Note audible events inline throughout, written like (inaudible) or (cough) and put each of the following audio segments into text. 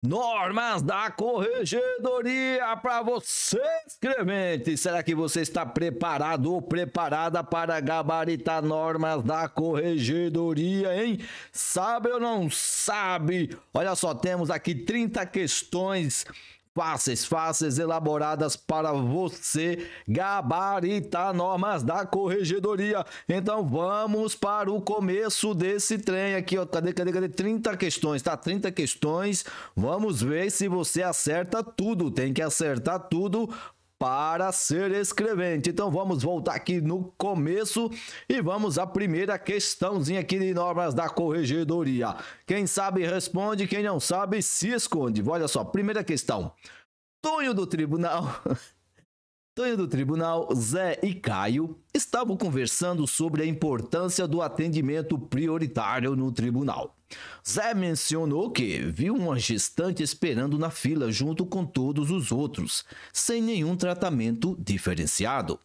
Normas da Corregedoria para você, escrevente. Será que você está preparado ou preparada para gabaritar normas da Corregedoria, hein? Sabe ou não sabe? Olha só, temos aqui 30 questões fáceis, fáceis, elaboradas para você gabaritar normas da corregedoria. Então vamos para o começo desse trem aqui, ó. Cadê, cadê, cadê? 30 questões, tá? 30 questões. Vamos ver se você acerta tudo. Tem que acertar tudo para ser escrevente. Então vamos voltar aqui no começo e vamos à primeira questãozinha aqui de normas da corregedoria. Quem sabe responde, quem não sabe se esconde. Olha só, primeira questão. Tonho do tribunal (laughs) Tonho do Tribunal, Zé e Caio estavam conversando sobre a importância do atendimento prioritário no tribunal. Zé mencionou que viu uma gestante esperando na fila junto com todos os outros, sem nenhum tratamento diferenciado.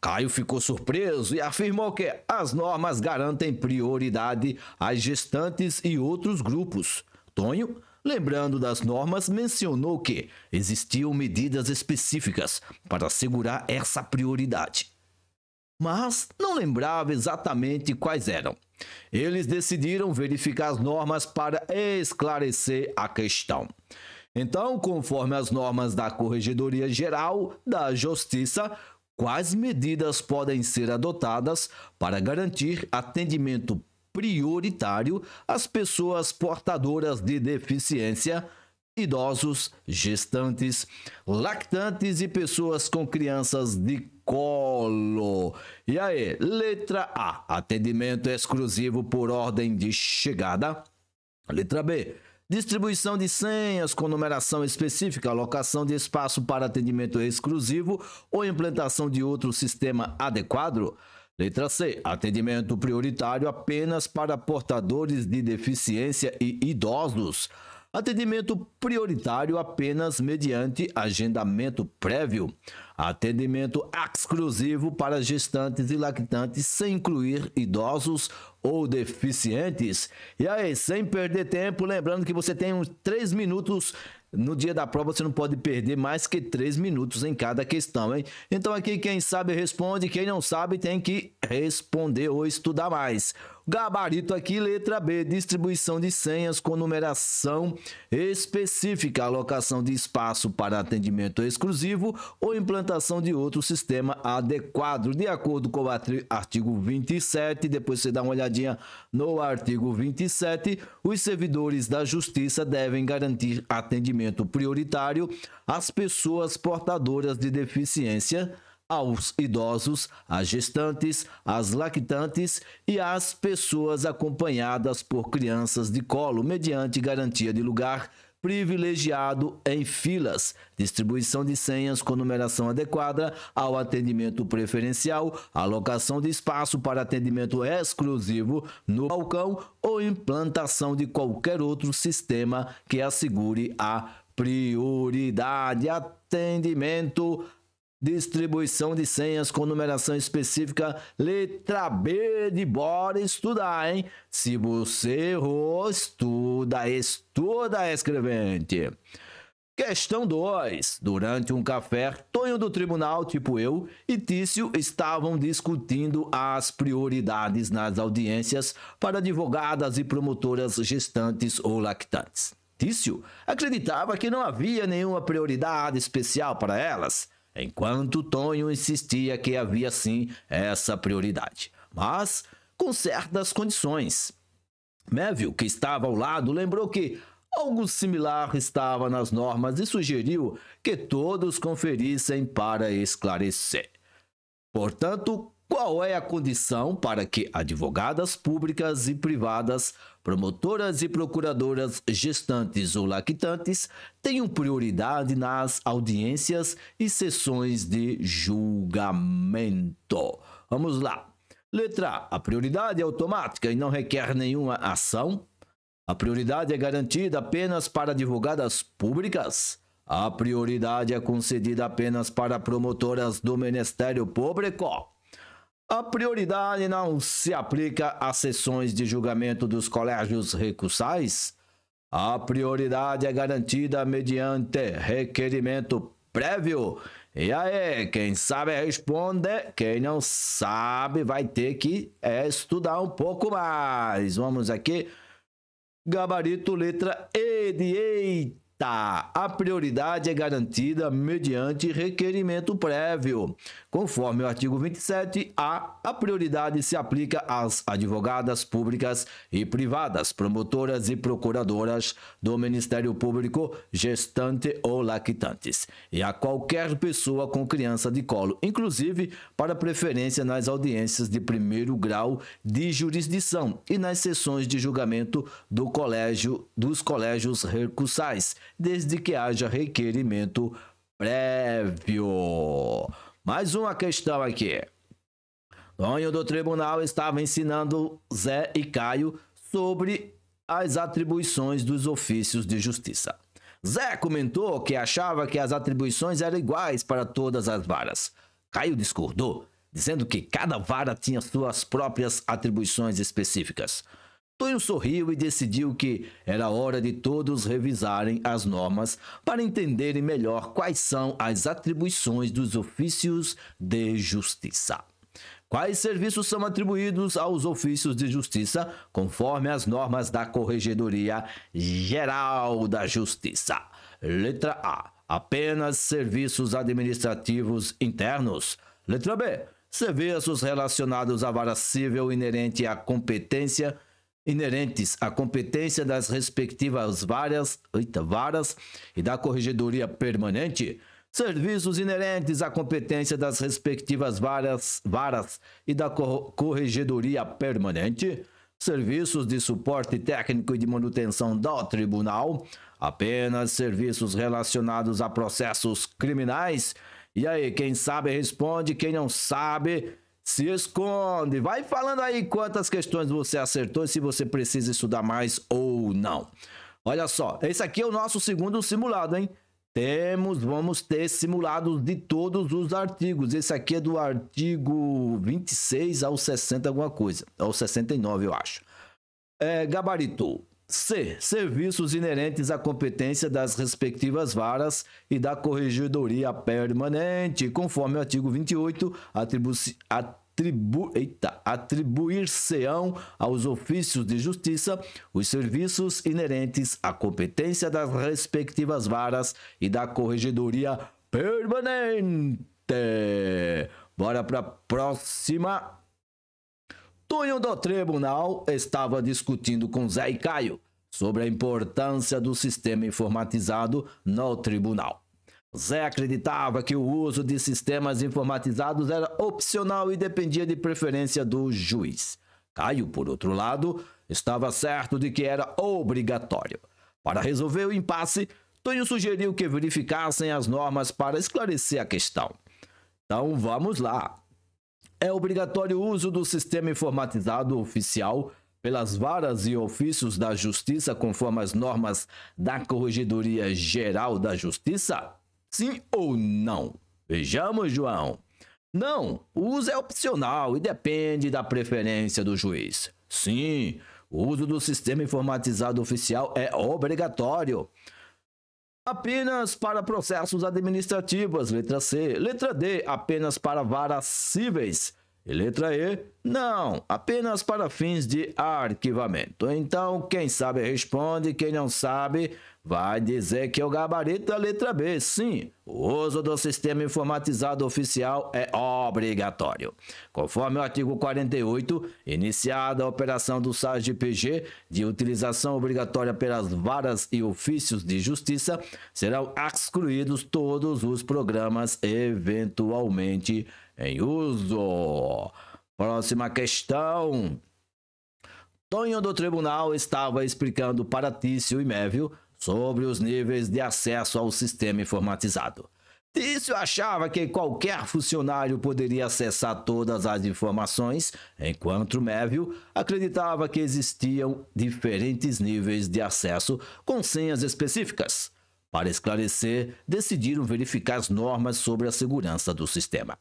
Caio ficou surpreso e afirmou que as normas garantem prioridade às gestantes e outros grupos. Tonho Lembrando das normas, mencionou que existiam medidas específicas para assegurar essa prioridade. Mas não lembrava exatamente quais eram. Eles decidiram verificar as normas para esclarecer a questão. Então, conforme as normas da Corregedoria Geral da Justiça, quais medidas podem ser adotadas para garantir atendimento prioritário as pessoas portadoras de deficiência, idosos, gestantes, lactantes e pessoas com crianças de colo. E aí, letra A, atendimento exclusivo por ordem de chegada. Letra B, distribuição de senhas com numeração específica, alocação de espaço para atendimento exclusivo ou implantação de outro sistema adequado. Letra C. Atendimento prioritário apenas para portadores de deficiência e idosos. Atendimento prioritário apenas mediante agendamento prévio. Atendimento exclusivo para gestantes e lactantes, sem incluir idosos ou deficientes. E aí, sem perder tempo, lembrando que você tem uns três minutos no dia da prova você não pode perder mais que três minutos em cada questão, hein? Então aqui quem sabe responde, quem não sabe tem que responder ou estudar mais. Gabarito aqui, letra B, distribuição de senhas com numeração específica, alocação de espaço para atendimento exclusivo ou implantação de outro sistema adequado, de acordo com o artigo 27. Depois você dá uma olhadinha no artigo 27. Os servidores da Justiça devem garantir atendimento prioritário às pessoas portadoras de deficiência aos idosos, às gestantes, às lactantes e às pessoas acompanhadas por crianças de colo, mediante garantia de lugar privilegiado em filas, distribuição de senhas com numeração adequada ao atendimento preferencial, alocação de espaço para atendimento exclusivo no balcão ou implantação de qualquer outro sistema que assegure a prioridade. Atendimento distribuição de senhas com numeração específica, letra B de bora estudar, hein? Se você errou, estuda, estuda, escrevente. Questão 2. Durante um café, Tonho do tribunal, tipo eu, e Tício estavam discutindo as prioridades nas audiências para advogadas e promotoras gestantes ou lactantes. Tício acreditava que não havia nenhuma prioridade especial para elas enquanto Tonho insistia que havia sim essa prioridade, mas com certas condições. Melville, que estava ao lado, lembrou que algo similar estava nas normas e sugeriu que todos conferissem para esclarecer. Portanto, qual é a condição para que advogadas públicas e privadas, promotoras e procuradoras gestantes ou lactantes tenham prioridade nas audiências e sessões de julgamento? Vamos lá. Letra A. A prioridade é automática e não requer nenhuma ação. A prioridade é garantida apenas para advogadas públicas. A prioridade é concedida apenas para promotoras do Ministério Público. A prioridade não se aplica às sessões de julgamento dos colégios recursais. A prioridade é garantida mediante requerimento prévio. E aí, quem sabe responde, quem não sabe vai ter que estudar um pouco mais. Vamos aqui. Gabarito letra E de Tá, a prioridade é garantida mediante requerimento prévio. Conforme o artigo 27A, a prioridade se aplica às advogadas públicas e privadas, promotoras e procuradoras do Ministério Público, gestante ou lactantes, e a qualquer pessoa com criança de colo, inclusive para preferência nas audiências de primeiro grau de jurisdição e nas sessões de julgamento do colégio dos colégios recursais desde que haja requerimento prévio. Mais uma questão aqui. Dono do tribunal estava ensinando Zé e Caio sobre as atribuições dos ofícios de justiça. Zé comentou que achava que as atribuições eram iguais para todas as varas. Caio discordou, dizendo que cada vara tinha suas próprias atribuições específicas. Tonho sorriu e decidiu que era hora de todos revisarem as normas para entenderem melhor quais são as atribuições dos ofícios de justiça. Quais serviços são atribuídos aos ofícios de justiça conforme as normas da Corregedoria Geral da Justiça? Letra A: apenas serviços administrativos internos. Letra B: serviços relacionados à vara civil inerente à competência inerentes à competência das respectivas várias, eita, varas e da corregedoria permanente, serviços inerentes à competência das respectivas várias, varas e da corregedoria permanente, serviços de suporte técnico e de manutenção do tribunal, apenas serviços relacionados a processos criminais. E aí, quem sabe responde, quem não sabe se esconde. Vai falando aí quantas questões você acertou e se você precisa estudar mais ou não. Olha só, esse aqui é o nosso segundo simulado, hein? Temos, vamos ter simulados de todos os artigos. Esse aqui é do artigo 26 ao 60 alguma coisa, ao 69 eu acho. É, gabarito. C. Serviços inerentes à competência das respectivas varas e da corregedoria permanente, conforme o artigo 28, atribu atribu atribuir-se-ão aos ofícios de justiça os serviços inerentes à competência das respectivas varas e da corregedoria permanente. Bora para a próxima. Tunho do Tribunal estava discutindo com Zé e Caio sobre a importância do sistema informatizado no tribunal. Zé acreditava que o uso de sistemas informatizados era opcional e dependia de preferência do juiz. Caio, por outro lado, estava certo de que era obrigatório. Para resolver o impasse, Tonho sugeriu que verificassem as normas para esclarecer a questão. Então vamos lá. É obrigatório o uso do sistema informatizado oficial pelas varas e ofícios da Justiça conforme as normas da Corregedoria Geral da Justiça? Sim ou não? Vejamos, João. Não, o uso é opcional e depende da preferência do juiz. Sim, o uso do sistema informatizado oficial é obrigatório. Apenas para processos administrativos, letra C. Letra D, apenas para varas cíveis. E letra E, não, apenas para fins de arquivamento. Então, quem sabe responde, quem não sabe vai dizer que é o gabarito da letra B. Sim, o uso do sistema informatizado oficial é obrigatório. Conforme o artigo 48, iniciada a operação do sars de utilização obrigatória pelas varas e ofícios de justiça, serão excluídos todos os programas eventualmente em uso. Próxima questão. Tonho do tribunal estava explicando para Tício e Mévio sobre os níveis de acesso ao sistema informatizado. Tício achava que qualquer funcionário poderia acessar todas as informações, enquanto Mévio acreditava que existiam diferentes níveis de acesso com senhas específicas. Para esclarecer, decidiram verificar as normas sobre a segurança do sistema.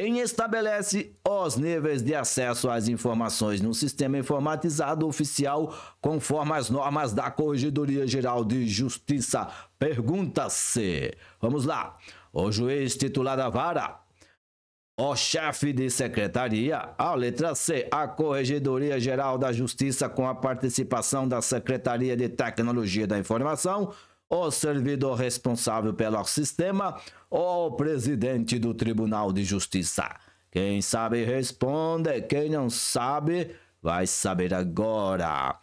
Quem estabelece os níveis de acesso às informações no sistema informatizado oficial, conforme as normas da Corregedoria Geral de Justiça? Pergunta-se. Vamos lá. O juiz titular da vara, o chefe de secretaria. A letra C, a Corregedoria Geral da Justiça, com a participação da Secretaria de Tecnologia da Informação o servidor responsável pelo sistema ou o presidente do Tribunal de Justiça. Quem sabe responde, quem não sabe vai saber agora.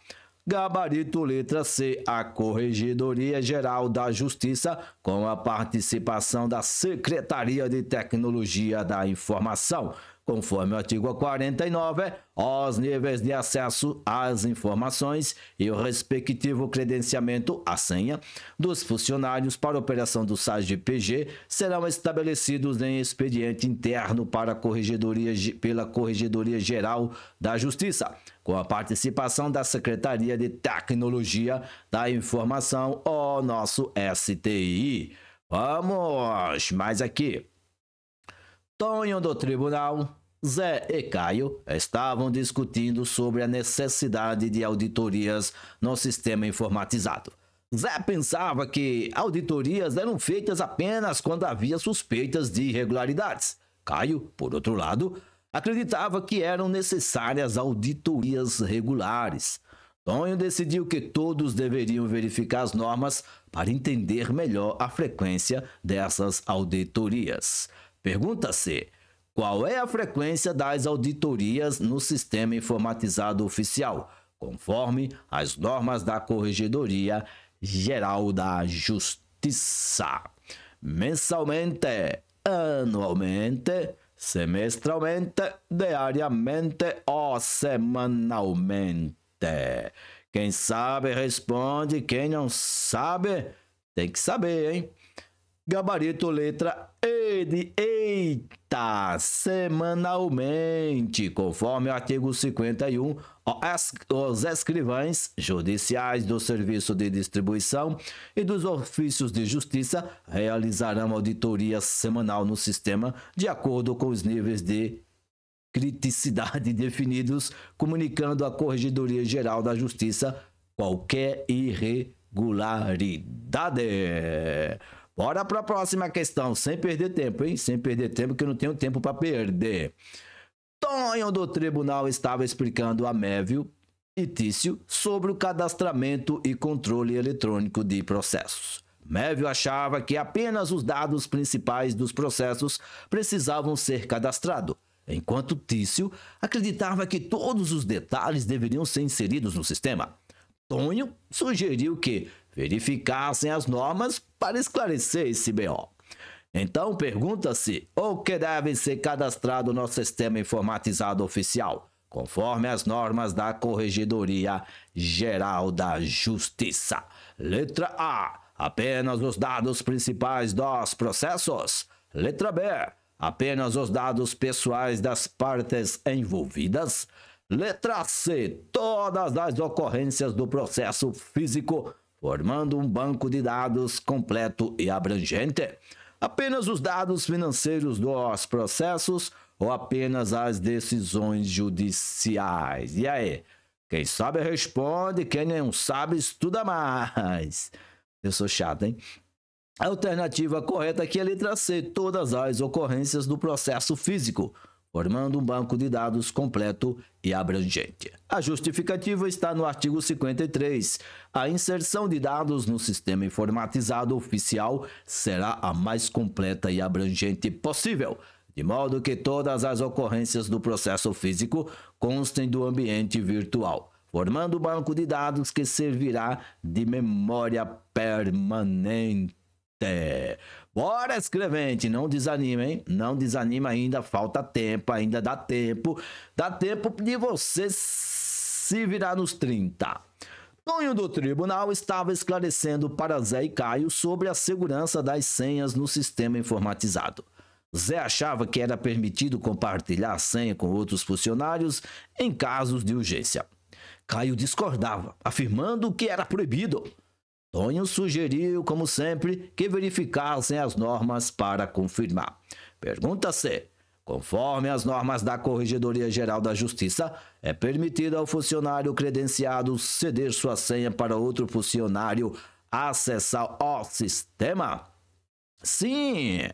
Gabarito letra C, a Corregedoria Geral da Justiça, com a participação da Secretaria de Tecnologia da Informação, conforme o artigo 49, aos níveis de acesso às informações e o respectivo credenciamento, a senha, dos funcionários para operação do SAG serão estabelecidos em expediente interno para corregedoria, pela Corregedoria Geral da Justiça, com a participação da Secretaria de Tecnologia da Informação, o nosso STI. Vamos mais aqui. Tonho do tribunal, Zé e Caio estavam discutindo sobre a necessidade de auditorias no sistema informatizado. Zé pensava que auditorias eram feitas apenas quando havia suspeitas de irregularidades. Caio, por outro lado, acreditava que eram necessárias auditorias regulares. Tonho decidiu que todos deveriam verificar as normas para entender melhor a frequência dessas auditorias. Pergunta-se: qual é a frequência das auditorias no sistema informatizado oficial, conforme as normas da Corregedoria Geral da Justiça? Mensalmente, anualmente, semestralmente, diariamente ou semanalmente. Quem sabe responde, quem não sabe tem que saber, hein? Gabarito letra E de eita, semanalmente, conforme o artigo 51, os escrivães judiciais do Serviço de Distribuição e dos Ofícios de Justiça realizarão auditoria semanal no sistema de acordo com os níveis de criticidade (laughs) definidos, comunicando à Corregedoria Geral da Justiça qualquer irregularidade. Bora para a próxima questão, sem perder tempo, hein? Sem perder tempo, que eu não tenho tempo para perder. Tonho do tribunal estava explicando a Mévio e Tício sobre o cadastramento e controle eletrônico de processos. Mévio achava que apenas os dados principais dos processos precisavam ser cadastrados, enquanto Tício acreditava que todos os detalhes deveriam ser inseridos no sistema. Tonho sugeriu que verificassem as normas para esclarecer esse BO. Então pergunta-se o que deve ser cadastrado no sistema informatizado oficial, conforme as normas da Corregedoria Geral da Justiça. Letra A: apenas os dados principais dos processos. Letra B: apenas os dados pessoais das partes envolvidas. Letra C: todas as ocorrências do processo físico formando um banco de dados completo e abrangente. Apenas os dados financeiros dos processos ou apenas as decisões judiciais? E aí? Quem sabe responde, quem não sabe estuda mais. Eu sou chato, hein? A alternativa correta aqui é a letra C, todas as ocorrências do processo físico formando um banco de dados completo e abrangente. A justificativa está no artigo 53. A inserção de dados no sistema informatizado oficial será a mais completa e abrangente possível, de modo que todas as ocorrências do processo físico constem do ambiente virtual, formando um banco de dados que servirá de memória permanente. Bora, escrevente, não desanima, hein? Não desanima ainda, falta tempo, ainda dá tempo. Dá tempo de você se virar nos 30. Tonho do tribunal estava esclarecendo para Zé e Caio sobre a segurança das senhas no sistema informatizado. Zé achava que era permitido compartilhar a senha com outros funcionários em casos de urgência. Caio discordava, afirmando que era proibido. Tonho sugeriu, como sempre, que verificassem as normas para confirmar. Pergunta C. Conforme as normas da Corregedoria Geral da Justiça, é permitido ao funcionário credenciado ceder sua senha para outro funcionário acessar o sistema? Sim.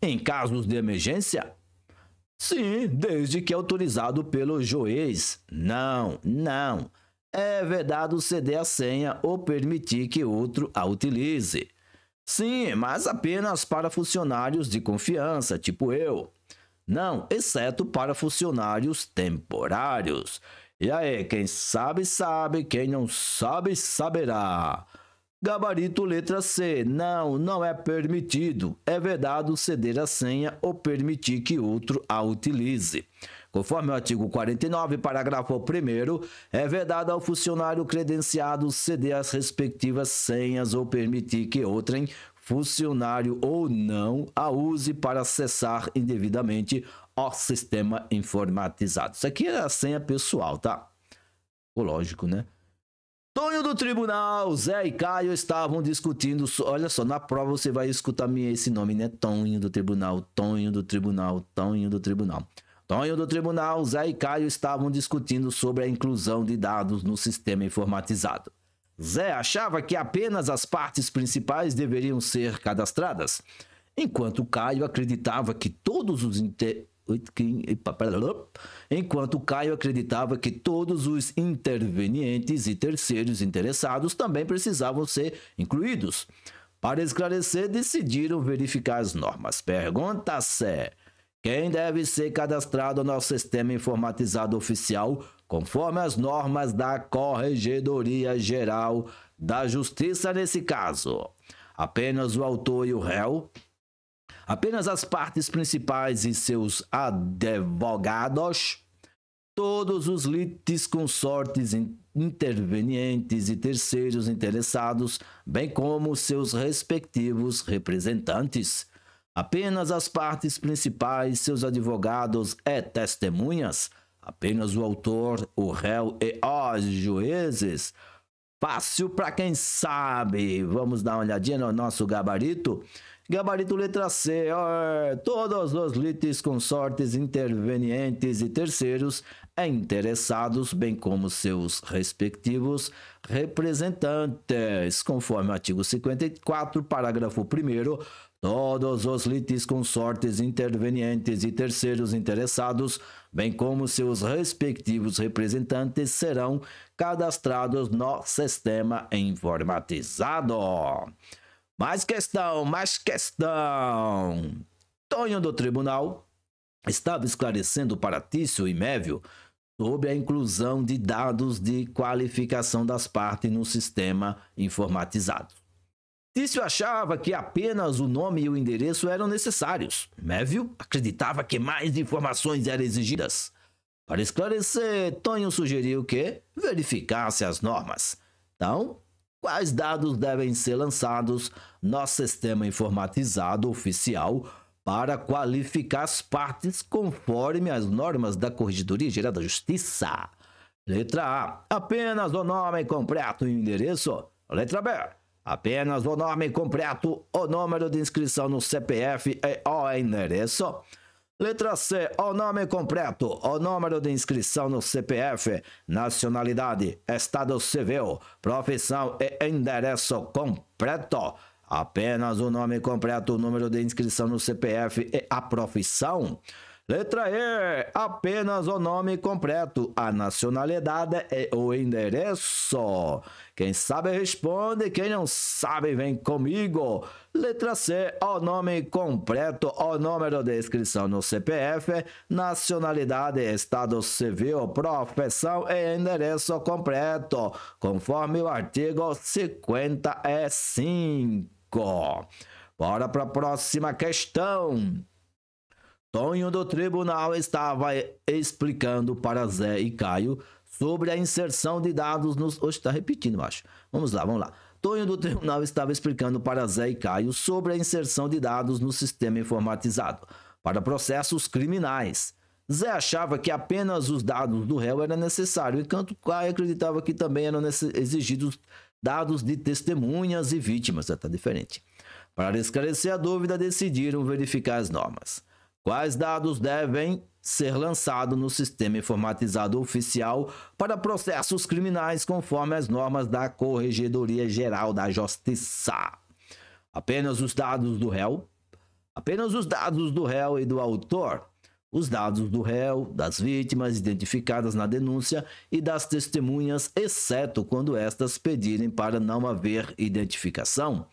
Em casos de emergência? Sim, desde que autorizado pelo juiz. Não, não é vedado ceder a senha ou permitir que outro a utilize. Sim, mas apenas para funcionários de confiança, tipo eu. Não, exceto para funcionários temporários. E aí, quem sabe, sabe, quem não sabe, saberá. Gabarito letra C. Não, não é permitido. É vedado ceder a senha ou permitir que outro a utilize. Conforme o artigo 49, parágrafo 1, é vedado ao funcionário credenciado ceder as respectivas senhas ou permitir que outrem funcionário ou não a use para acessar indevidamente o sistema informatizado. Isso aqui é a senha pessoal, tá? O lógico, né? Tonho do tribunal, Zé e Caio estavam discutindo. Olha só, na prova você vai escutar esse nome, né? Tonho do tribunal, Tonho do tribunal, Tonho do tribunal. Tonho do tribunal, Zé e Caio estavam discutindo sobre a inclusão de dados no sistema informatizado. Zé achava que apenas as partes principais deveriam ser cadastradas, enquanto Caio acreditava que todos os inter... enquanto Caio acreditava que todos os intervenientes e terceiros interessados também precisavam ser incluídos. Para esclarecer, decidiram verificar as normas. Pergunta Zé quem deve ser cadastrado no sistema informatizado oficial, conforme as normas da Corregedoria Geral da Justiça nesse caso. Apenas o autor e o réu, apenas as partes principais e seus advogados, todos os consortes, intervenientes e terceiros interessados, bem como seus respectivos representantes Apenas as partes principais, seus advogados e testemunhas, apenas o autor, o réu e os juízes. Fácil para quem sabe. Vamos dar uma olhadinha no nosso gabarito. Gabarito letra C. todos os litis, consortes, intervenientes e terceiros interessados, bem como seus respectivos representantes, conforme o artigo 54, parágrafo 1 todos os litisconsortes intervenientes e terceiros interessados, bem como seus respectivos representantes, serão cadastrados no sistema informatizado. Mais questão, mais questão. Tonho do Tribunal estava esclarecendo para Tício e Mévio sobre a inclusão de dados de qualificação das partes no sistema informatizado. Tício achava que apenas o nome e o endereço eram necessários. Mévio acreditava que mais informações eram exigidas. Para esclarecer, Tonho sugeriu que verificasse as normas. Então, quais dados devem ser lançados no sistema informatizado oficial para qualificar as partes conforme as normas da Corregedoria Geral da Justiça? Letra A. Apenas o nome completo e o endereço. Letra B Apenas o nome completo, o número de inscrição no CPF e o endereço. Letra C, o nome completo, o número de inscrição no CPF, nacionalidade, estado civil, profissão e endereço completo. Apenas o nome completo, o número de inscrição no CPF e a profissão. Letra E, apenas o nome completo, a nacionalidade e é o endereço. Quem sabe responde, quem não sabe vem comigo. Letra C, o nome completo, o número de inscrição no CPF, nacionalidade, estado civil, profissão e endereço completo, conforme o artigo 55. Bora para a próxima questão. Tonho do tribunal estava explicando para Zé e Caio sobre a inserção de dados nos. está repetindo, acho. Vamos lá, vamos lá. Tonho do tribunal estava explicando para Zé e Caio sobre a inserção de dados no sistema informatizado para processos criminais. Zé achava que apenas os dados do réu eram necessários, enquanto Caio acreditava que também eram exigidos dados de testemunhas e vítimas. Está é, diferente. Para esclarecer a dúvida, decidiram verificar as normas. Quais dados devem ser lançados no sistema informatizado oficial para processos criminais conforme as normas da Corregedoria Geral da Justiça? Apenas os dados do réu? Apenas os dados do réu e do autor? os dados do réu, das vítimas identificadas na denúncia e das testemunhas, exceto quando estas pedirem para não haver identificação.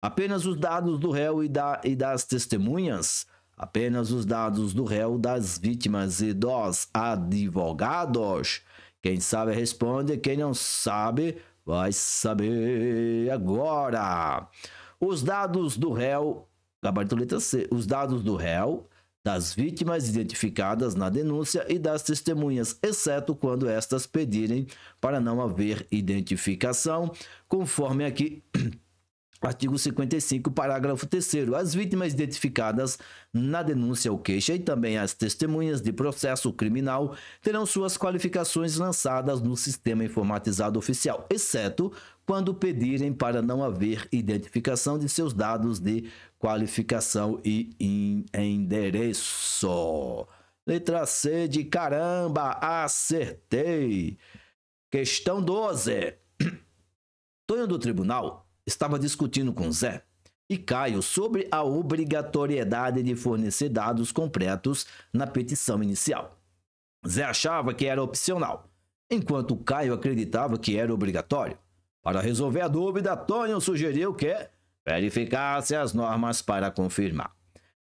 Apenas os dados do réu e, da, e das testemunhas, apenas os dados do réu, das vítimas e dos advogados. Quem sabe responde, quem não sabe vai saber agora. Os dados do réu, gabarito letra C, os dados do réu, das vítimas identificadas na denúncia e das testemunhas, exceto quando estas pedirem para não haver identificação, conforme aqui (clears throat) Artigo 55, parágrafo 3 As vítimas identificadas na denúncia ou queixa e também as testemunhas de processo criminal terão suas qualificações lançadas no sistema informatizado oficial, exceto quando pedirem para não haver identificação de seus dados de qualificação e endereço. Letra C de caramba, acertei. Questão 12. (clears throat) Tonho do tribunal estava discutindo com Zé e Caio sobre a obrigatoriedade de fornecer dados completos na petição inicial. Zé achava que era opcional, enquanto Caio acreditava que era obrigatório. Para resolver a dúvida, Tonho sugeriu que verificasse as normas para confirmar.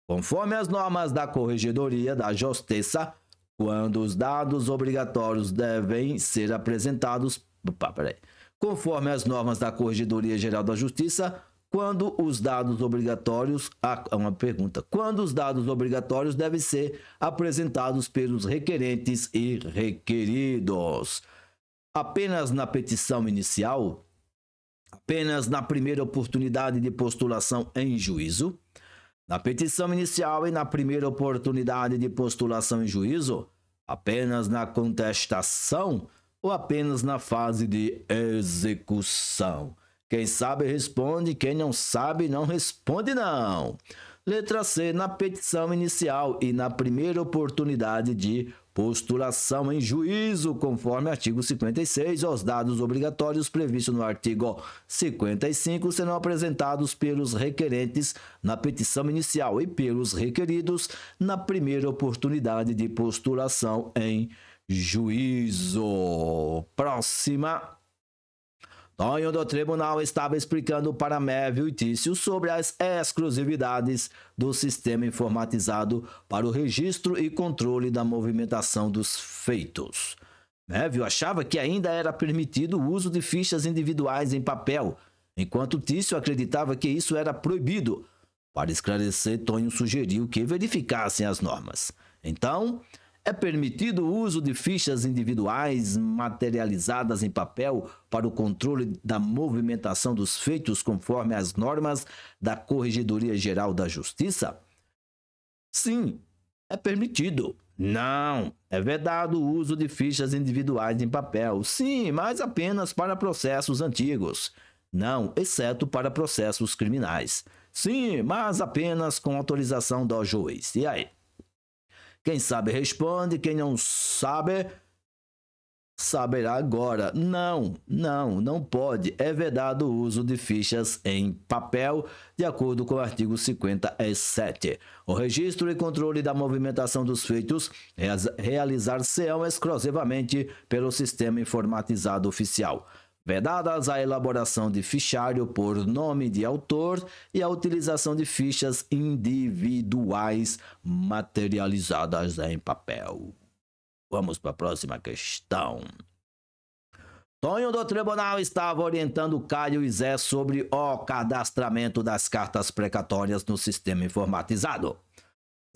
Conforme as normas da Corregedoria da Justiça, quando os dados obrigatórios devem ser apresentados. Opa, peraí conforme as normas da Corregedoria Geral da Justiça, quando os dados obrigatórios, ah, uma pergunta, quando os dados obrigatórios devem ser apresentados pelos requerentes e requeridos. Apenas na petição inicial, apenas na primeira oportunidade de postulação em juízo, na petição inicial e na primeira oportunidade de postulação em juízo, apenas na contestação ou apenas na fase de execução? Quem sabe responde, quem não sabe não responde não. Letra C na petição inicial e na primeira oportunidade de postulação em juízo, conforme artigo 56, os dados obrigatórios previstos no artigo 55 serão apresentados pelos requerentes na petição inicial e pelos requeridos na primeira oportunidade de postulação em juízo juízo. Próxima. Tonho do tribunal estava explicando para Mévio e Tício sobre as exclusividades do sistema informatizado para o registro e controle da movimentação dos feitos. Mévio achava que ainda era permitido o uso de fichas individuais em papel, enquanto Tício acreditava que isso era proibido. Para esclarecer, Tonho sugeriu que verificassem as normas. Então, é permitido o uso de fichas individuais materializadas em papel para o controle da movimentação dos feitos conforme as normas da Corregedoria Geral da Justiça? Sim, é permitido. Não, é vedado o uso de fichas individuais em papel. Sim, mas apenas para processos antigos. Não, exceto para processos criminais. Sim, mas apenas com autorização do juiz. E aí? Quem sabe responde, quem não sabe, saberá agora. Não, não, não pode. É vedado o uso de fichas em papel, de acordo com o artigo 57. O registro e controle da movimentação dos feitos realizar-se-ão exclusivamente pelo sistema informatizado oficial vedadas a elaboração de fichário por nome de autor e a utilização de fichas individuais materializadas em papel. Vamos para a próxima questão. Tonho do Tribunal estava orientando Caio e Zé sobre o cadastramento das cartas precatórias no sistema informatizado.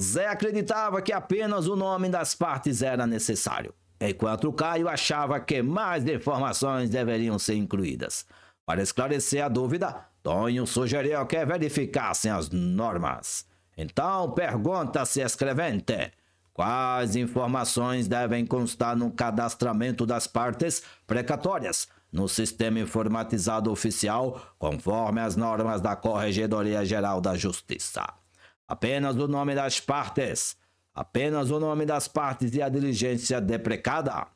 Zé acreditava que apenas o nome das partes era necessário enquanto é Caio achava que mais informações deveriam ser incluídas. Para esclarecer a dúvida, Tonho sugeriu que verificassem as normas. Então, pergunta-se, escrevente, quais informações devem constar no cadastramento das partes precatórias no sistema informatizado oficial, conforme as normas da Corregedoria Geral da Justiça? Apenas o nome das partes, apenas o nome das partes e a diligência deprecada.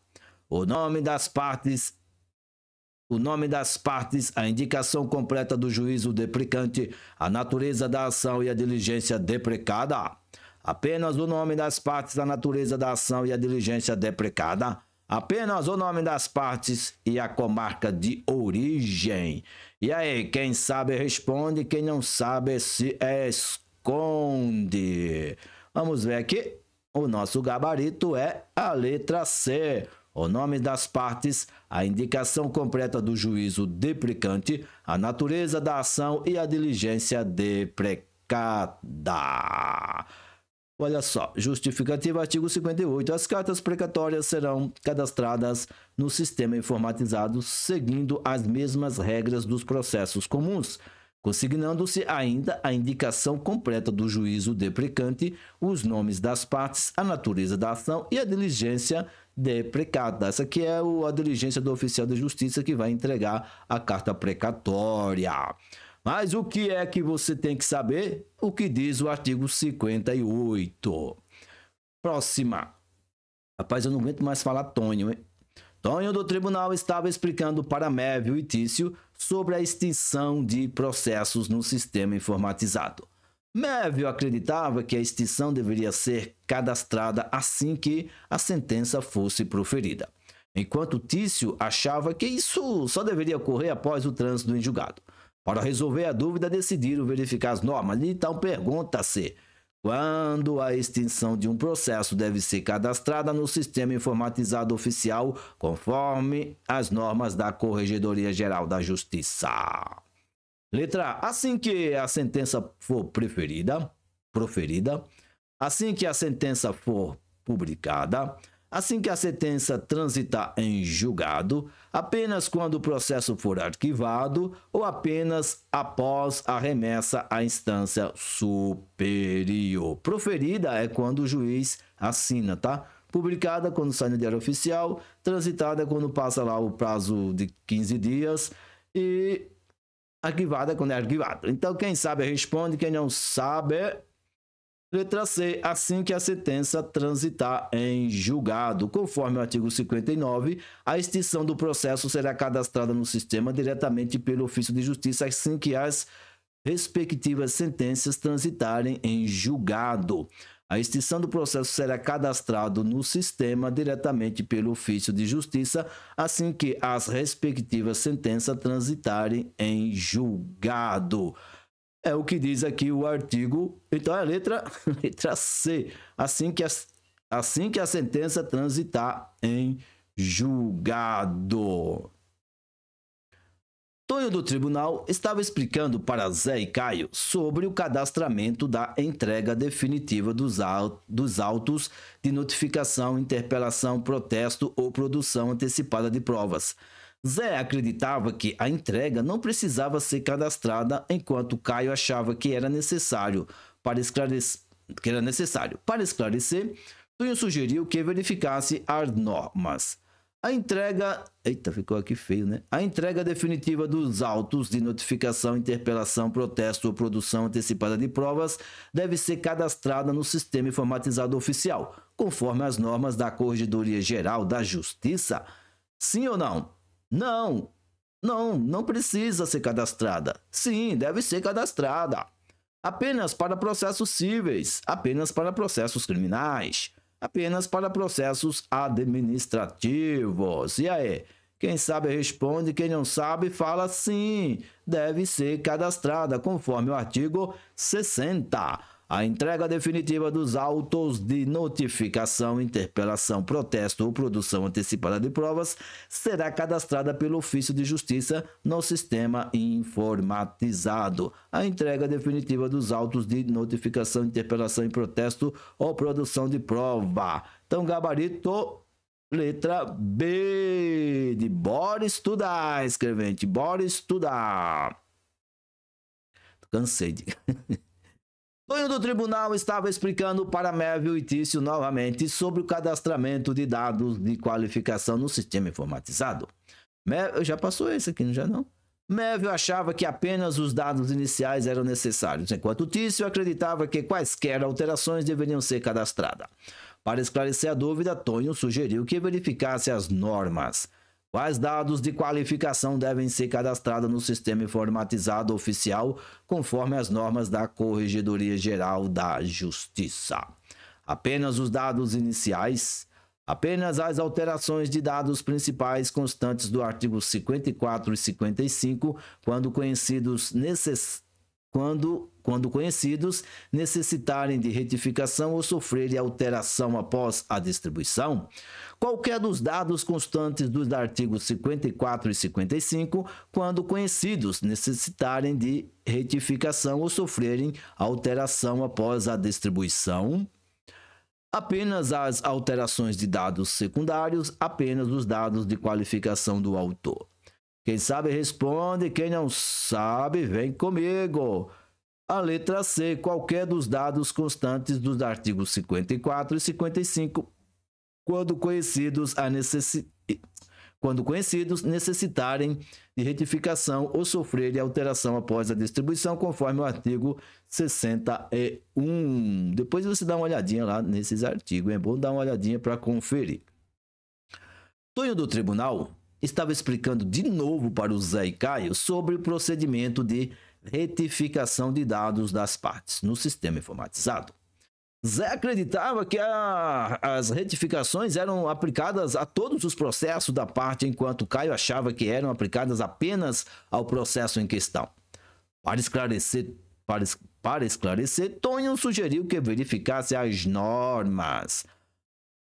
O nome das partes o nome das partes, a indicação completa do juízo deprecante, a natureza da ação e a diligência deprecada. Apenas o nome das partes, a natureza da ação e a diligência deprecada. Apenas o nome das partes e a comarca de origem. E aí, quem sabe responde, quem não sabe se esconde. Vamos ver aqui. O nosso gabarito é a letra C. O nome das partes, a indicação completa do juízo deprecante, a natureza da ação e a diligência deprecada. Olha só, justificativo artigo 58. As cartas precatórias serão cadastradas no sistema informatizado seguindo as mesmas regras dos processos comuns consignando-se ainda a indicação completa do juízo deprecante, os nomes das partes, a natureza da ação e a diligência deprecada. Essa aqui é a diligência do oficial de justiça que vai entregar a carta precatória. Mas o que é que você tem que saber? O que diz o artigo 58. Próxima. Rapaz, eu não aguento mais falar Tonho, hein? Tonho do tribunal estava explicando para Mévio e Tício sobre a extinção de processos no sistema informatizado. Melville acreditava que a extinção deveria ser cadastrada assim que a sentença fosse proferida, enquanto Tício achava que isso só deveria ocorrer após o trânsito em julgado. Para resolver a dúvida, decidiram verificar as normas. Então pergunta-se: quando a extinção de um processo deve ser cadastrada no sistema informatizado oficial, conforme as normas da Corregedoria Geral da Justiça. Letra A. Assim que a sentença for preferida, proferida, assim que a sentença for publicada, Assim que a sentença transitar em julgado, apenas quando o processo for arquivado ou apenas após a remessa à instância superior. Proferida é quando o juiz assina, tá? Publicada quando sai no Diário Oficial, transitada quando passa lá o prazo de 15 dias e arquivada quando é arquivado. Então, quem sabe responde, quem não sabe Letra C, assim que a sentença transitar em julgado. Conforme o artigo 59, a extinção do processo será cadastrada no sistema diretamente pelo ofício de justiça assim que as respectivas sentenças transitarem em julgado. A extinção do processo será cadastrado no sistema diretamente pelo ofício de justiça assim que as respectivas sentenças transitarem em julgado. É o que diz aqui o artigo. Então é a letra, (laughs) letra C. Assim que, a, assim que a sentença transitar em julgado. Tonho do tribunal estava explicando para Zé e Caio sobre o cadastramento da entrega definitiva dos, dos autos de notificação, interpelação, protesto ou produção antecipada de provas Zé acreditava que a entrega não precisava ser cadastrada, enquanto Caio achava que era necessário para esclarecer. Que era necessário. Para esclarecer, Tonho sugeriu que verificasse as normas. A entrega. Eita, ficou aqui feio, né? A entrega definitiva dos autos de notificação, interpelação, protesto ou produção antecipada de provas deve ser cadastrada no sistema informatizado oficial, conforme as normas da Corregedoria Geral da Justiça. Sim ou não? Não, não, não precisa ser cadastrada. Sim, deve ser cadastrada. Apenas para processos cíveis, apenas para processos criminais, apenas para processos administrativos. E aí? Quem sabe responde, quem não sabe fala sim, deve ser cadastrada conforme o artigo 60. A entrega definitiva dos autos de notificação, interpelação, protesto ou produção antecipada de provas será cadastrada pelo ofício de justiça no sistema informatizado. A entrega definitiva dos autos de notificação, interpelação e protesto ou produção de prova. Então, gabarito Letra B de bora estudar, escrevente, bora estudar. Cansei de. (laughs) Tonho do tribunal estava explicando para Melville e Tício novamente sobre o cadastramento de dados de qualificação no sistema informatizado. Melville, já passou esse aqui, não já não? achava que apenas os dados iniciais eram necessários, enquanto Tício acreditava que quaisquer alterações deveriam ser cadastradas. Para esclarecer a dúvida, Tonho sugeriu que verificasse as normas quais dados de qualificação devem ser cadastrados no sistema informatizado oficial, conforme as normas da Corregedoria Geral da Justiça. Apenas os dados iniciais, apenas as alterações de dados principais constantes do artigo 54 e 55, quando conhecidos necessários quando, quando conhecidos, necessitarem de retificação ou sofrerem alteração após a distribuição, qualquer dos dados constantes dos artigos 54 e 55, quando conhecidos, necessitarem de retificação ou sofrerem alteração após a distribuição, apenas as alterações de dados secundários, apenas os dados de qualificação do autor. Quem sabe responde, quem não sabe vem comigo. A letra C, qualquer dos dados constantes dos artigos 54 e 55, quando conhecidos, a necessi... quando conhecidos necessitarem de retificação ou sofrerem alteração após a distribuição, conforme o artigo 61. Depois você dá uma olhadinha lá nesses artigos, é bom dar uma olhadinha para conferir. Tonho do Tribunal estava explicando de novo para o Zé e Caio sobre o procedimento de retificação de dados das partes no sistema informatizado. Zé acreditava que a, as retificações eram aplicadas a todos os processos da parte, enquanto Caio achava que eram aplicadas apenas ao processo em questão. Para esclarecer, para, para esclarecer, sugeriu que verificasse as normas.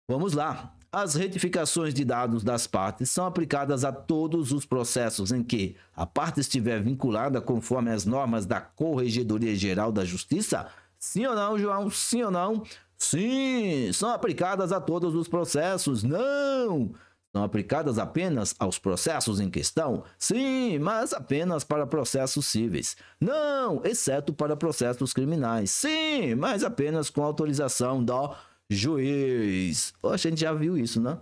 Vamos lá. As retificações de dados das partes são aplicadas a todos os processos em que a parte estiver vinculada conforme as normas da Corregedoria Geral da Justiça? Sim ou não, João? Sim ou não? Sim, são aplicadas a todos os processos. Não! São aplicadas apenas aos processos em questão? Sim, mas apenas para processos cíveis. Não, exceto para processos criminais. Sim, mas apenas com autorização da juiz. Oxe, a gente já viu isso, né?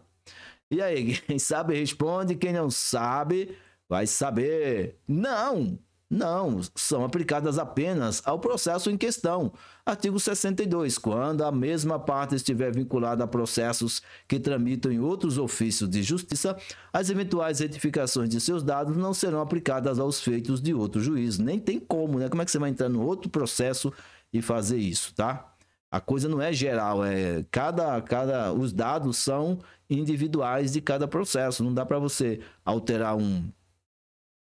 E aí, (laughs) quem sabe responde, quem não sabe vai saber. Não, não, são aplicadas apenas ao processo em questão. Artigo 62. Quando a mesma parte estiver vinculada a processos que tramitam em outros ofícios de justiça, as eventuais retificações de seus dados não serão aplicadas aos feitos de outro juiz. Nem tem como, né? Como é que você vai entrar no outro processo e fazer isso, tá? A coisa não é geral, é cada, cada os dados são individuais de cada processo. Não dá para você alterar um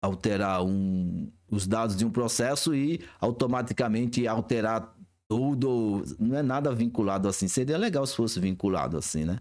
alterar um, os dados de um processo e automaticamente alterar tudo. Não é nada vinculado assim. Seria legal se fosse vinculado assim, né?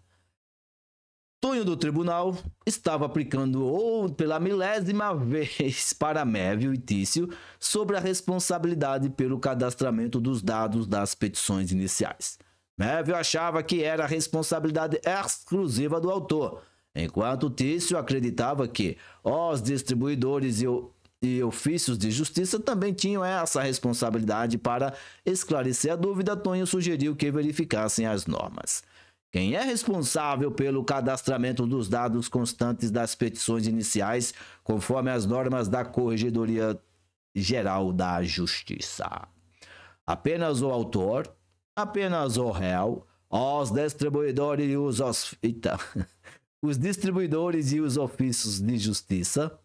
Tonho do tribunal estava aplicando ou pela milésima vez para Mévio e Tício sobre a responsabilidade pelo cadastramento dos dados das petições iniciais. Mévio achava que era a responsabilidade exclusiva do autor, enquanto Tício acreditava que os distribuidores e, o, e ofícios de justiça também tinham essa responsabilidade para esclarecer a dúvida. Tonho sugeriu que verificassem as normas. Quem é responsável pelo cadastramento dos dados constantes das petições iniciais, conforme as normas da Corregedoria Geral da Justiça? Apenas o autor, apenas o réu, os distribuidores e os. Os, eita, (laughs) os distribuidores e os ofícios de justiça,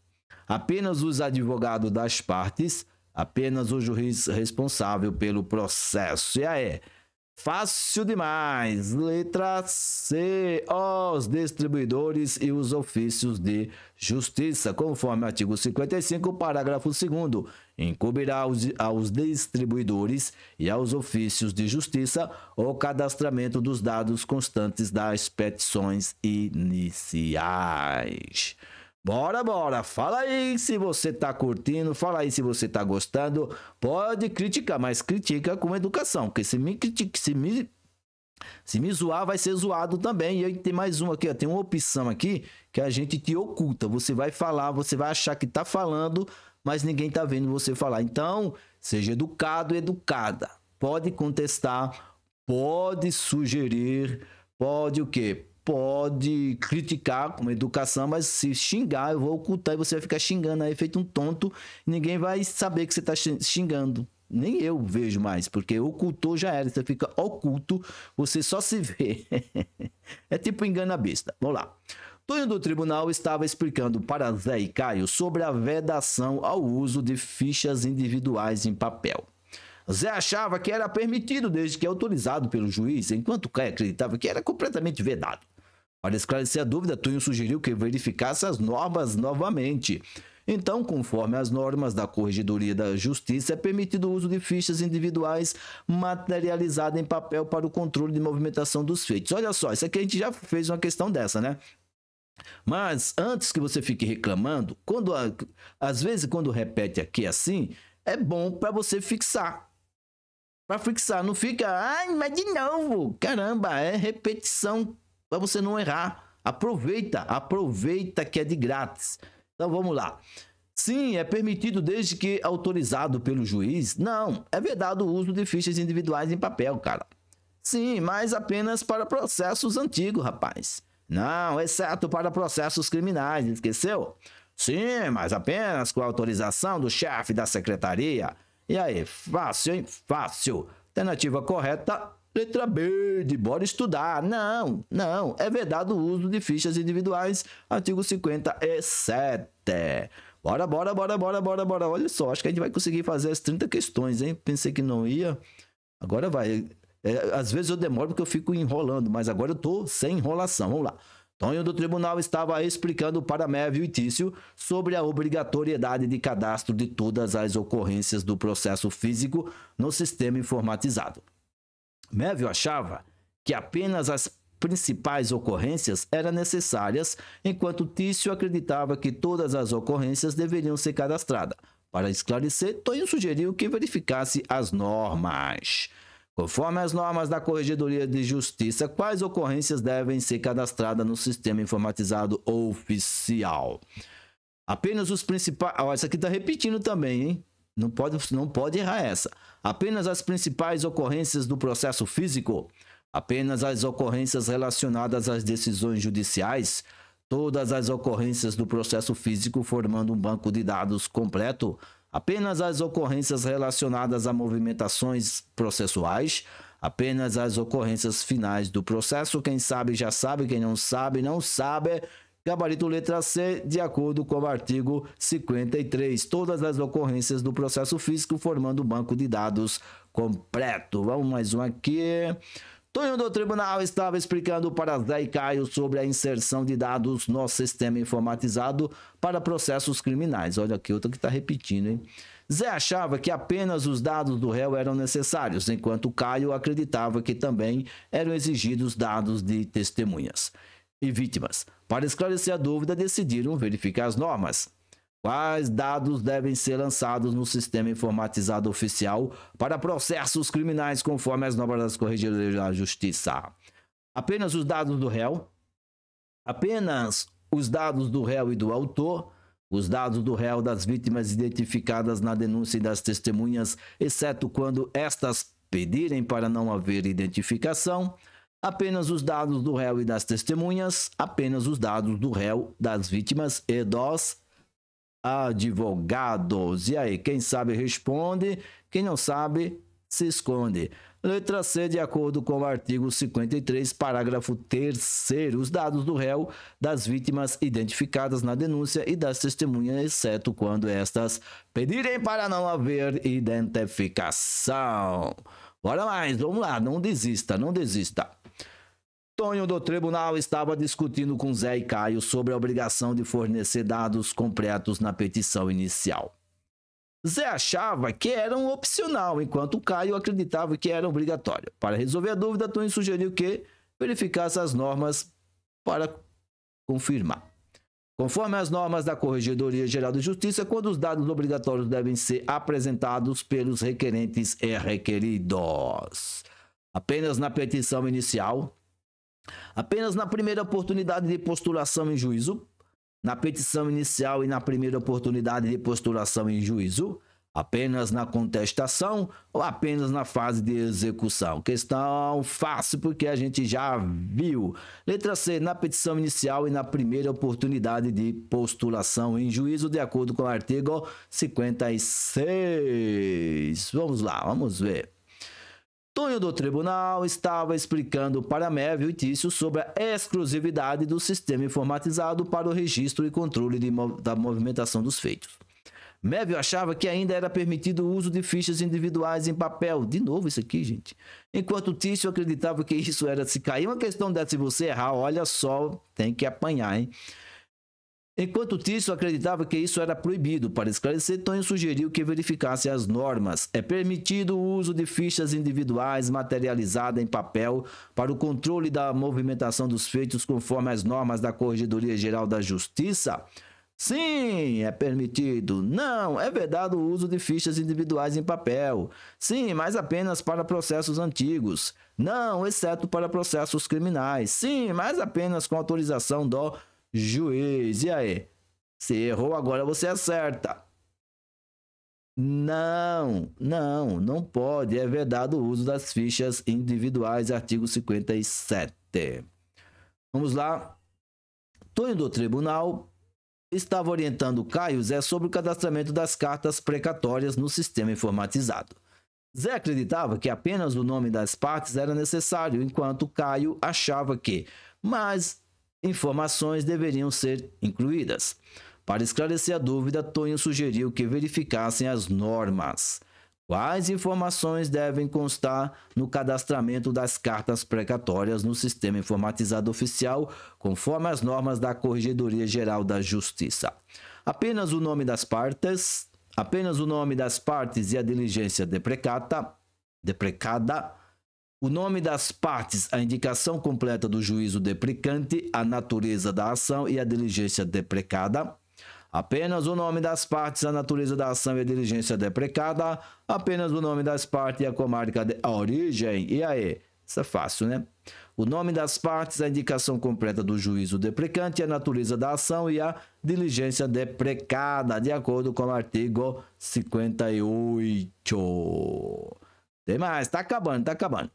apenas os advogados das partes, apenas o juiz responsável pelo processo. E aí? Fácil demais. Letra C. Os distribuidores e os ofícios de justiça, conforme artigo 55, parágrafo 2 incumbirá aos, aos, distribuidores e aos ofícios de justiça o cadastramento dos dados constantes das petições iniciais. Bora, bora. Fala aí se você tá curtindo, fala aí se você tá gostando. Pode criticar, mas critica com educação, porque se me critique, se me se me zoar, vai ser zoado também. E aí tem mais um aqui, ó. Tem uma opção aqui que a gente te oculta. Você vai falar, você vai achar que tá falando, mas ninguém tá vendo você falar. Então, seja educado, educada. Pode contestar, pode sugerir, pode o quê? pode criticar como educação, mas se xingar, eu vou ocultar e você vai ficar xingando aí feito um tonto, ninguém vai saber que você está xingando. Nem eu vejo mais, porque ocultou já era, você fica oculto, você só se vê. (laughs) é tipo engana besta. Vamos lá. Tonho do tribunal estava explicando para Zé e Caio sobre a vedação ao uso de fichas individuais em papel. Zé achava que era permitido desde que autorizado pelo juiz, enquanto Caio acreditava que era completamente vedado. Para esclarecer a dúvida, Tunho sugeriu que verificasse as normas novamente. Então, conforme as normas da Corregedoria da Justiça, é permitido o uso de fichas individuais materializadas em papel para o controle de movimentação dos feitos. Olha só, isso aqui a gente já fez uma questão dessa, né? Mas antes que você fique reclamando, quando às vezes quando repete aqui assim, é bom para você fixar. Para fixar, não fica, ai, mas de novo. Caramba, é repetição para você não errar. Aproveita, aproveita que é de grátis. Então vamos lá. Sim, é permitido desde que autorizado pelo juiz. Não, é vedado o uso de fichas individuais em papel, cara. Sim, mas apenas para processos antigos, rapaz. Não, exceto para processos criminais, esqueceu? Sim, mas apenas com autorização do chefe da secretaria. E aí, fácil, hein? Fácil. Alternativa correta, Letra B de bora estudar. Não, não. É vedado o uso de fichas individuais. Artigo 57. Bora, bora, bora, bora, bora, bora. Olha só, acho que a gente vai conseguir fazer as 30 questões, hein? Pensei que não ia. Agora vai. É, às vezes eu demoro porque eu fico enrolando, mas agora eu tô sem enrolação. Vamos lá. Tonho do tribunal estava explicando para Mévio e Tício sobre a obrigatoriedade de cadastro de todas as ocorrências do processo físico no sistema informatizado. Melville achava que apenas as principais ocorrências eram necessárias, enquanto Tício acreditava que todas as ocorrências deveriam ser cadastradas. Para esclarecer, Tonho sugeriu que verificasse as normas. Conforme as normas da Corregedoria de Justiça, quais ocorrências devem ser cadastradas no sistema informatizado oficial? Apenas os principais. Ah, essa aqui está repetindo também, hein? Não pode, não pode errar essa. Apenas as principais ocorrências do processo físico, apenas as ocorrências relacionadas às decisões judiciais, todas as ocorrências do processo físico formando um banco de dados completo, apenas as ocorrências relacionadas a movimentações processuais, apenas as ocorrências finais do processo. Quem sabe já sabe, quem não sabe, não sabe, gabarito letra C, de acordo com o artigo 53. Todas as ocorrências do processo físico formando o banco de dados completo. Vamos mais um aqui. Tonho do Tribunal estava explicando para Zé e Caio sobre a inserção de dados no sistema informatizado para processos criminais. Olha aqui, outro que está repetindo, hein? Zé achava que apenas os dados do réu eram necessários, enquanto Caio acreditava que também eram exigidos dados de testemunhas e vítimas. Para esclarecer a dúvida, decidiram verificar as normas. Quais dados devem ser lançados no sistema informatizado oficial para processos criminais conforme as normas das corregedorias da Justiça? Apenas os dados do réu, apenas os dados do réu e do autor, os dados do réu das vítimas identificadas na denúncia e das testemunhas, exceto quando estas pedirem para não haver identificação, apenas os dados do réu e das testemunhas, apenas os dados do réu, das vítimas e dos advogados. E aí, quem sabe responde, quem não sabe se esconde. Letra C, de acordo com o artigo 53, parágrafo 3 os dados do réu, das vítimas identificadas na denúncia e das testemunhas, exceto quando estas pedirem para não haver identificação. Bora mais, vamos lá, não desista, não desista. Tonho do Tribunal estava discutindo com Zé e Caio sobre a obrigação de fornecer dados completos na petição inicial. Zé achava que era um opcional, enquanto Caio acreditava que era obrigatório. Para resolver a dúvida, Tonho sugeriu que verificasse as normas para confirmar. Conforme as normas da Corregedoria Geral de Justiça, quando os dados obrigatórios devem ser apresentados pelos requerentes e requeridos. Apenas na petição inicial, Apenas na primeira oportunidade de postulação em juízo, na petição inicial e na primeira oportunidade de postulação em juízo, apenas na contestação ou apenas na fase de execução? Questão fácil, porque a gente já viu. Letra C, na petição inicial e na primeira oportunidade de postulação em juízo, de acordo com o artigo 56. Vamos lá, vamos ver. Tonho do Tribunal estava explicando para Mévio e Tício sobre a exclusividade do sistema informatizado para o registro e controle da movimentação dos feitos. Mévio achava que ainda era permitido o uso de fichas individuais em papel. De novo isso aqui, gente. Enquanto Tício acreditava que isso era se cair uma questão dessa, se você errar, olha só, tem que apanhar, hein? Enquanto Tício acreditava que isso era proibido, para esclarecer, Tonho sugeriu que verificasse as normas. É permitido o uso de fichas individuais materializadas em papel para o controle da movimentação dos feitos conforme as normas da Corregedoria Geral da Justiça? Sim, é permitido. Não, é vedado o uso de fichas individuais em papel. Sim, mas apenas para processos antigos. Não, exceto para processos criminais. Sim, mas apenas com autorização do juiz. E aí? Você errou, agora você acerta. Não, não, não pode. É vedado o uso das fichas individuais, artigo 57. Vamos lá. Tonho do tribunal estava orientando Caio Zé sobre o cadastramento das cartas precatórias no sistema informatizado. Zé acreditava que apenas o nome das partes era necessário, enquanto Caio achava que, mas informações deveriam ser incluídas. Para esclarecer a dúvida, Tonho sugeriu que verificassem as normas. Quais informações devem constar no cadastramento das cartas precatórias no sistema informatizado oficial, conforme as normas da Corregedoria Geral da Justiça? Apenas o nome das partes, apenas o nome das partes e a diligência deprecada, o nome das partes, a indicação completa do juízo deprecante, a natureza da ação e a diligência deprecada. Apenas o nome das partes, a natureza da ação e a diligência deprecada. Apenas o nome das partes e a comarca, de... a origem. E aí? Isso é fácil, né? O nome das partes, a indicação completa do juízo deprecante, a natureza da ação e a diligência deprecada, de acordo com o artigo 58. Tem mais, tá acabando, tá acabando.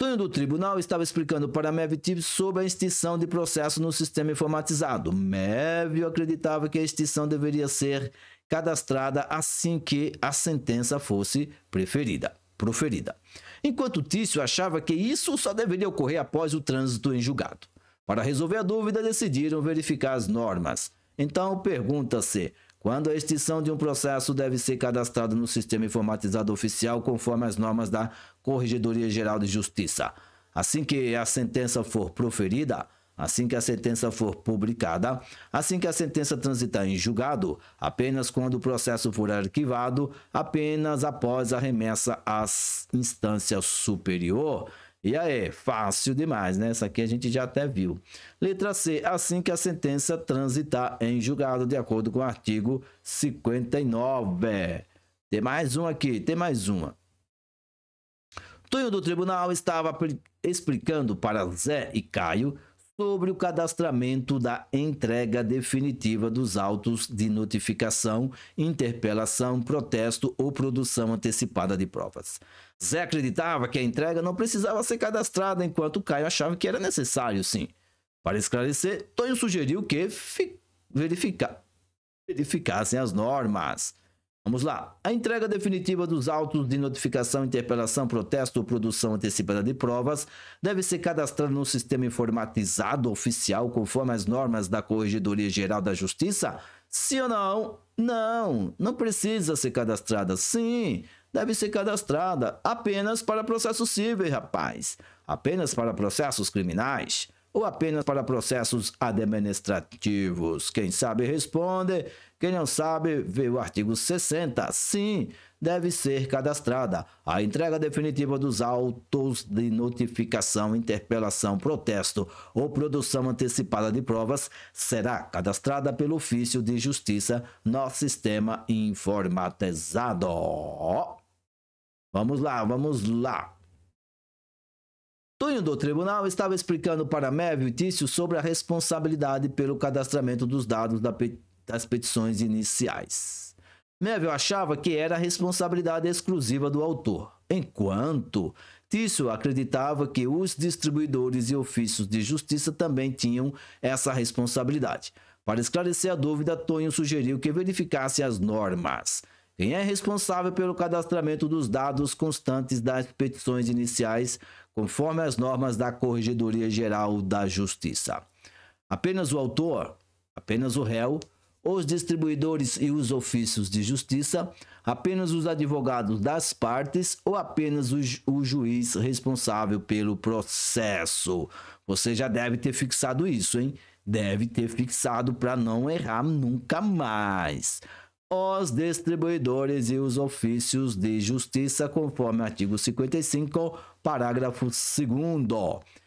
Tonho do Tribunal estava explicando para Mevtib sobre a extinção de processo no sistema informatizado. Mev acreditava que a extinção deveria ser cadastrada assim que a sentença fosse preferida, proferida. Enquanto Tício achava que isso só deveria ocorrer após o trânsito em julgado. Para resolver a dúvida, decidiram verificar as normas. Então, pergunta-se quando a extinção de um processo deve ser cadastrada no sistema informatizado oficial conforme as normas da Corregedoria Geral de Justiça. Assim que a sentença for proferida, assim que a sentença for publicada, assim que a sentença transitar em julgado, apenas quando o processo for arquivado, apenas após a remessa à instância superior. E aí, fácil demais, né? Essa aqui a gente já até viu. Letra C, assim que a sentença transitar em julgado, de acordo com o artigo 59. Tem mais uma aqui, tem mais uma. Tonho do Tribunal estava explicando para Zé e Caio sobre o cadastramento da entrega definitiva dos autos de notificação, interpelação, protesto ou produção antecipada de provas. Zé acreditava que a entrega não precisava ser cadastrada, enquanto Caio achava que era necessário, sim. Para esclarecer, Tonho sugeriu que verificar verificassem as normas. Vamos lá. A entrega definitiva dos autos de notificação, interpelação, protesto ou produção antecipada de provas deve ser cadastrada no sistema informatizado oficial conforme as normas da Corregedoria Geral da Justiça? Sim ou não? Não, não precisa ser cadastrada. Sim, deve ser cadastrada apenas para processos cíveis, rapaz. Apenas para processos criminais ou apenas para processos administrativos? Quem sabe responde quem não sabe, vê o artigo 60. Sim, deve ser cadastrada. A entrega definitiva dos autos de notificação, interpelação, protesto ou produção antecipada de provas será cadastrada pelo ofício de justiça no sistema informatizado. Vamos lá, vamos lá. Tonho do tribunal estava explicando para Mévio e Tício sobre a responsabilidade pelo cadastramento dos dados da petição das petições iniciais. Melville achava que era a responsabilidade exclusiva do autor, enquanto Tício acreditava que os distribuidores e ofícios de justiça também tinham essa responsabilidade. Para esclarecer a dúvida, Tonho sugeriu que verificasse as normas. Quem é responsável pelo cadastramento dos dados constantes das petições iniciais, conforme as normas da Corregedoria Geral da Justiça? Apenas o autor? Apenas o réu? os distribuidores e os ofícios de justiça, apenas os advogados das partes ou apenas o, ju o, juiz responsável pelo processo. Você já deve ter fixado isso, hein? Deve ter fixado para não errar nunca mais. Os distribuidores e os ofícios de justiça, conforme artigo 55, parágrafo 2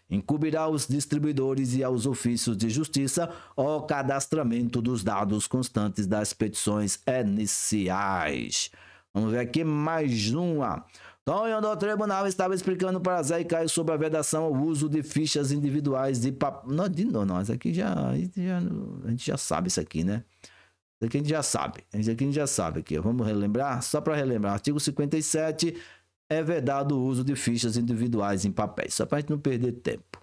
Incumbirá aos distribuidores e aos ofícios de justiça o cadastramento dos dados constantes das petições iniciais. Vamos ver aqui mais uma. Tonho do tribunal estava explicando para Zé e Caio sobre a vedação ao uso de fichas individuais de papel. Não, não, não, isso aqui já, já, A gente já sabe isso aqui, né? Isso aqui a gente já sabe. Isso aqui a gente já sabe aqui. Vamos relembrar? Só para relembrar. Artigo 57 é vedado o uso de fichas individuais em papéis, só para a gente não perder tempo.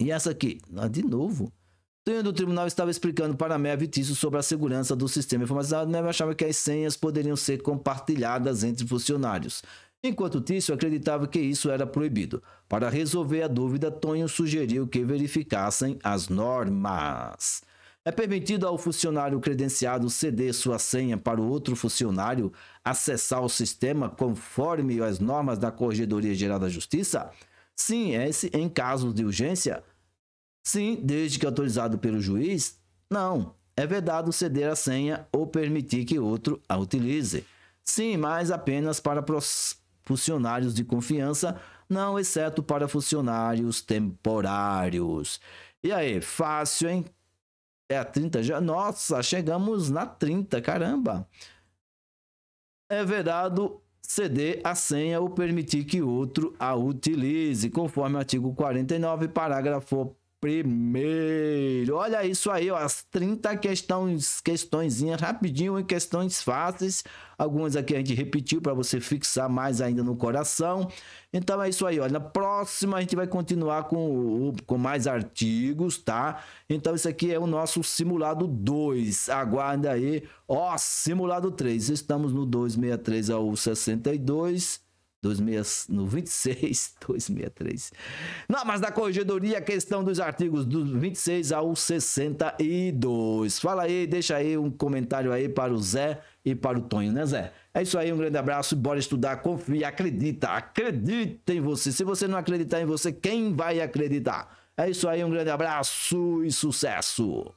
E essa aqui, ah, de novo. Tonho do tribunal estava explicando para Meia Vitício sobre a segurança do sistema informatizado. Mel achava que as senhas poderiam ser compartilhadas entre funcionários, enquanto Tício acreditava que isso era proibido. Para resolver a dúvida, Tonho sugeriu que verificassem as normas. É permitido ao funcionário credenciado ceder sua senha para o outro funcionário acessar o sistema conforme as normas da Corregedoria Geral da Justiça? Sim, é esse em casos de urgência. Sim, desde que autorizado pelo juiz? Não, é vedado ceder a senha ou permitir que outro a utilize. Sim, mas apenas para funcionários de confiança, não exceto para funcionários temporários. E aí, fácil, hein? É a 30 já. Nossa, chegamos na 30, caramba. É vedado ceder a senha ou permitir que outro a utilize, conforme o artigo 49, parágrafo primeiro. Olha isso aí, ó, as 30 questões, questõezinhas rapidinho e questões fáceis. Algumas aqui a gente repetiu para você fixar mais ainda no coração. Então é isso aí, olha. Na próxima a gente vai continuar com, com mais artigos, tá? Então isso aqui é o nosso simulado 2. Aguarda aí. Ó, simulado 3. Estamos no 263 ao 62. 26, no 26, 263. Normas mas da corregedoria, questão dos artigos do 26 ao 62. Fala aí, deixa aí um comentário aí para o Zé e para o Tonho, né, Zé? É isso aí, um grande abraço, bora estudar, confia, acredita, acredita em você. Se você não acreditar em você, quem vai acreditar? É isso aí, um grande abraço e sucesso!